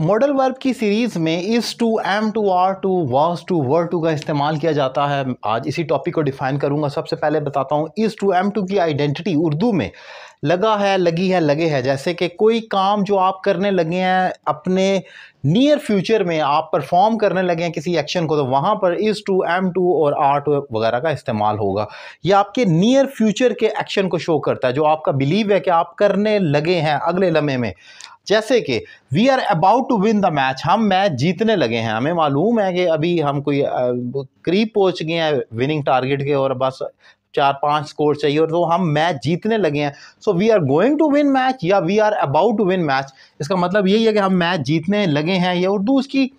modal verb की series में is to am to are to was to were to का इस्तेमाल किया जाता है आज इसी टॉपिक को डिफ़ाइन करूंगा सबसे पहले बताता हूँ इस टू एम टू की आइडेंटिटी उर्दू में लगा है लगी है लगे है जैसे कि कोई काम जो आप करने लगे हैं अपने नियर फ्यूचर में आप परफॉर्म करने लगे हैं किसी एक्शन को तो वहाँ पर इस टू एम टू और आर टू वगैरह का इस्तेमाल होगा ये आपके नियर फ्यूचर के एक्शन को शो करता है जो आपका बिलीव है कि आप करने लगे हैं अगले लम्हे में जैसे कि we are about to win the match हम मैच जीतने लगे हैं हमें मालूम है कि अभी हम कोई करीब पहुंच गए हैं विनिंग टारगेट के और बस चार पांच स्कोर चाहिए और तो हम मैच जीतने लगे हैं so we are going to win match या we are about to win match इसका मतलब यही है कि हम मैच जीतने लगे हैं ये उर्दू उसकी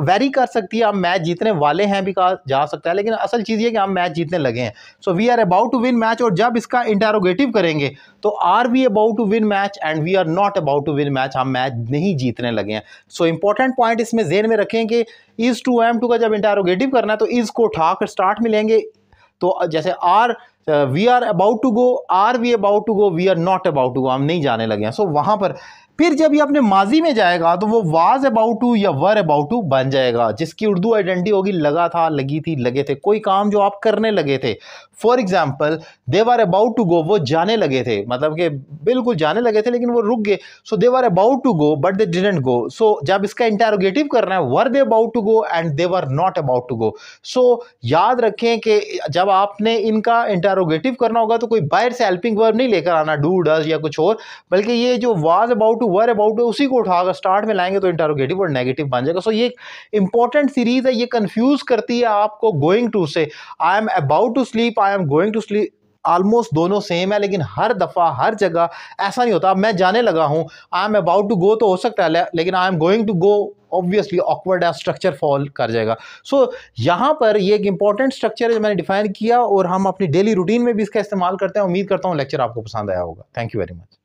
वेरी कर सकती है हम मैच जीतने वाले हैं भी कहा जा सकता है लेकिन असल चीज़ ये कि हम मैच जीतने लगे हैं so we are about to win match और जब इसका इंटेरोगेटिव करेंगे तो are we about to win match and we are not about to win match हम मैच नहीं जीतने लगे हैं सो इंपॉर्टेंट पॉइंट इसमें जेन में रखें कि इज़ टू एम टू का जब इंटेरोगेटिव करना है तो इज़ को उठाकर स्टार्ट मिलेंगे तो जैसे are we are about to go are we about to go we are not about to go हम नहीं जाने लगे हैं सो so, वहाँ पर फिर जब ये अपने माजी में जाएगा तो वो वाज अबाउट टू या वर अबाउट टू बन जाएगा जिसकी उर्दू आइडेंटिटी होगी लगा था लगी थी लगे थे कोई काम जो आप करने लगे थे for example they were about to go वो जाने लगे थे मतलब कि बिल्कुल जाने लगे थे लेकिन वो रुक गए so they were about to go but they didn't go so जब इसका इंटेरोगेटिव करना है were they about to go and they were not about to go so याद रखें कि जब आपने इनका इंटेरोगेटिव करना होगा तो कोई बाहर से हेल्पिंग वर्ब नहीं लेकर आना डू डज या कुछ और बल्कि ये जो was about to were about to उसी को उठाकर स्टार्ट में लाएंगे तो इंटेरोगेटिव और नेगेटिव बन जाएगा सो so, ये इंपॉर्टेंट सीरीज़ है ये कन्फ्यूज़ करती है आपको गोइंग टू से I am about to sleep I I am going to sleep almost दोनों सेम है लेकिन हर दफ़ा हर जगह ऐसा नहीं होता मैं जाने लगा हूँ I am about to go तो हो सकता है लेकिन I am going to go obviously awkward है स्ट्रक्चर फॉल कर जाएगा सो so, यहाँ पर ये एक इंपॉर्टेंट स्ट्रक्चर है जो मैंने डिफाइन किया और हम अपनी डेली रूटीन में भी इसका इस्तेमाल करते हैं उम्मीद करता हूँ लेक्चर आपको पसंद आया होगा थैंक यू वेरी मच